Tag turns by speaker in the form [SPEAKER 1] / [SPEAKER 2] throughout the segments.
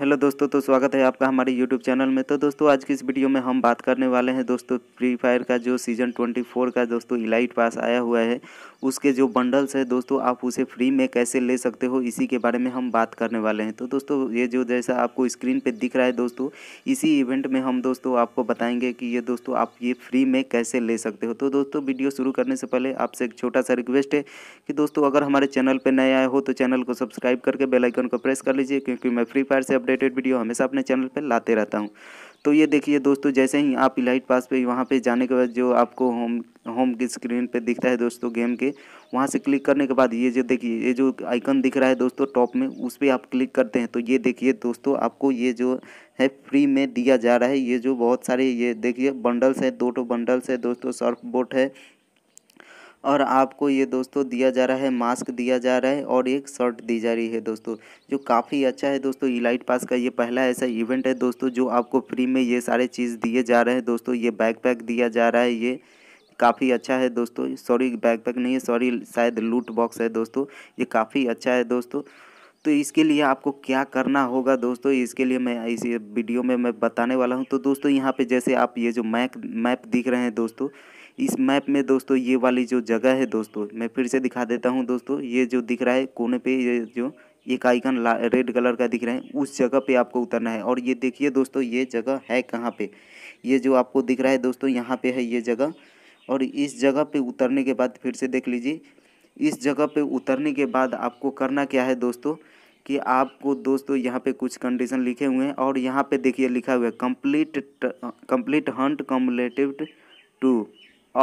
[SPEAKER 1] hello दोस्तों तो स्वागत है आपका हमारे यूट्यूब चैनल में तो दोस्तों आज की इस वीडियो में हम बात करने वाले हैं दोस्तों फ्री फायर का जो सीज़न 24 का दोस्तों इलाइट पास आया हुआ है उसके जो बंडल्स है दोस्तों आप उसे फ्री में कैसे ले सकते हो इसी के बारे में हम बात करने वाले हैं तो दोस्तों ये जो जैसा आपको स्क्रीन पर दिख रहा है दोस्तों इसी इवेंट में हम दोस्तों आपको बताएंगे कि ये दोस्तों आप ये फ्री में कैसे ले सकते हो तो दोस्तों वीडियो शुरू करने से पहले आपसे एक छोटा सा रिक्वेस्ट है कि दोस्तों अगर हमारे चैनल पर नए आए हो तो चैनल को सब्सक्राइब करके बेलाइकन को प्रेस कर लीजिए क्योंकि मैं फ्री फायर से अपडेटेड वीडियो हमेशा अपने चैनल पर लाते रहता हूँ तो ये देखिए दोस्तों जैसे ही आप इलाइट पास पे वहाँ पे जाने के बाद जो आपको होम होम की स्क्रीन पे दिखता है दोस्तों गेम के वहाँ से क्लिक करने के बाद ये जो देखिए ये जो आइकन दिख रहा है दोस्तों टॉप में उस पर आप क्लिक करते हैं तो ये देखिए दोस्तों आपको ये जो है फ्री में दिया जा रहा है ये जो बहुत सारे ये देखिए बंडल्स हैं दो टो बंडल्स है दोस्तों सर्फ बोट है और आपको ये दोस्तों दिया जा रहा है मास्क दिया जा रहा है और एक शर्ट दी जा रही है दोस्तों जो काफ़ी अच्छा है दोस्तों इलाइट पास का ये पहला ऐसा इवेंट है दोस्तों जो आपको फ्री में ये सारे चीज़ दिए जा रहे हैं दोस्तों ये बैकपैक दिया जा रहा है ये काफ़ी अच्छा है दोस्तों सॉरी बैकपैक नहीं है सॉरी शायद लूट बॉक्स है दोस्तों ये काफ़ी अच्छा है दोस्तों तो इसके लिए आपको क्या करना होगा दोस्तों इसके लिए मैं इस वीडियो में मैं बताने वाला हूं तो दोस्तों यहां पे जैसे आप ये जो मैप मैप दिख रहे हैं दोस्तों इस मैप में दोस्तों ये वाली जो जगह है दोस्तों मैं फिर से दिखा देता हूँ दोस्तों ये जो दिख रहा है कोने पे ये जो एक आइकन रेड कलर का दिख रहा है उस जगह पे आपको उतरना है और ये देखिए दोस्तों ये जगह है कहाँ पे ये जो आपको दिख रहा है दोस्तों यहाँ पे है ये जगह और इस जगह पे उतरने के बाद फिर से देख लीजिए इस जगह पे उतरने के बाद आपको करना क्या है दोस्तों कि आपको दोस्तों यहाँ पे कुछ कंडीशन लिखे हुए हैं और यहाँ पर देखिए लिखा हुआ है complete complete hunt completive to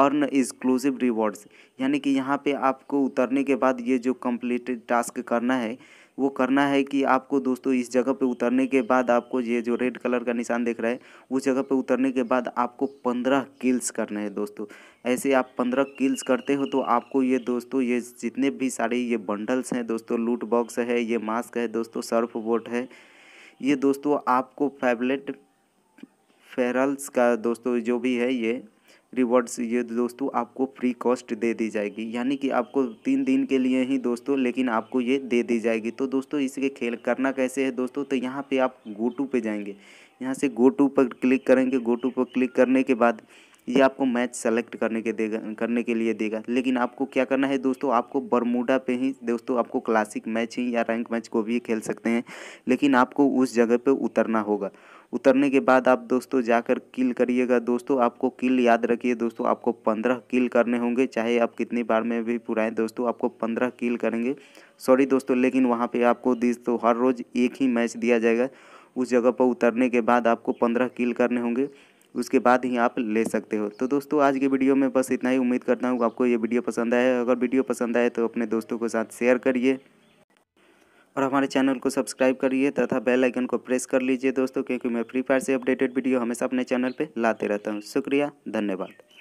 [SPEAKER 1] earn exclusive rewards यानी कि यहाँ पे आपको उतरने के बाद ये जो कम्प्लीटेड टास्क करना है वो करना है कि आपको दोस्तों इस जगह पे उतरने के बाद आपको ये जो रेड कलर का निशान देख रहा है उस जगह पे उतरने के बाद आपको पंद्रह किल्स करने हैं दोस्तों ऐसे आप पंद्रह किल्स करते हो तो आपको ये दोस्तों ये जितने भी सारे ये बंडल्स हैं दोस्तों लूट बॉक्स है ये मास्क है दोस्तों सर्फ बोट है ये दोस्तों आपको फेबलेट फेरल्स का दोस्तों जो भी है ये रिवॉर्ड्स ये दोस्तों आपको फ्री कॉस्ट दे दी जाएगी यानी कि आपको तीन दिन के लिए ही दोस्तों लेकिन आपको ये दे दी जाएगी तो दोस्तों इसके खेल करना कैसे है दोस्तों तो यहाँ पे आप गो टू पे जाएंगे यहाँ से गो टू पर क्लिक करेंगे गो टू पर क्लिक करने के बाद ये आपको मैच सेलेक्ट करने के देगा करने के लिए देगा लेकिन आपको क्या करना है दोस्तों आपको बरमूडा पे ही दोस्तों आपको क्लासिक मैच ही या रैंक मैच को भी खेल सकते हैं लेकिन आपको उस जगह पे उतरना होगा उतरने के बाद आप दोस्तों जाकर किल करिएगा दोस्तों आपको किल याद रखिए दोस्तों आपको पंद्रह किल करने होंगे चाहे आप कितनी बार में भी पुराएं दोस्तों आपको पंद्रह किल करेंगे सॉरी दोस्तों लेकिन वहाँ पर आपको दोस्तों तो हर रोज़ एक ही मैच दिया जाएगा उस जगह पर उतरने के बाद आपको पंद्रह किल करने होंगे उसके बाद ही आप ले सकते हो तो दोस्तों आज की वीडियो में बस इतना ही उम्मीद करता हूँ आपको ये वीडियो पसंद आया अगर वीडियो पसंद आए तो अपने दोस्तों के साथ शेयर करिए और हमारे चैनल को सब्सक्राइब करिए तथा बेल आइकन को प्रेस कर लीजिए दोस्तों क्योंकि मैं फ्री फायर से अपडेटेड वीडियो हमेशा अपने चैनल पर लाते रहता हूँ शुक्रिया धन्यवाद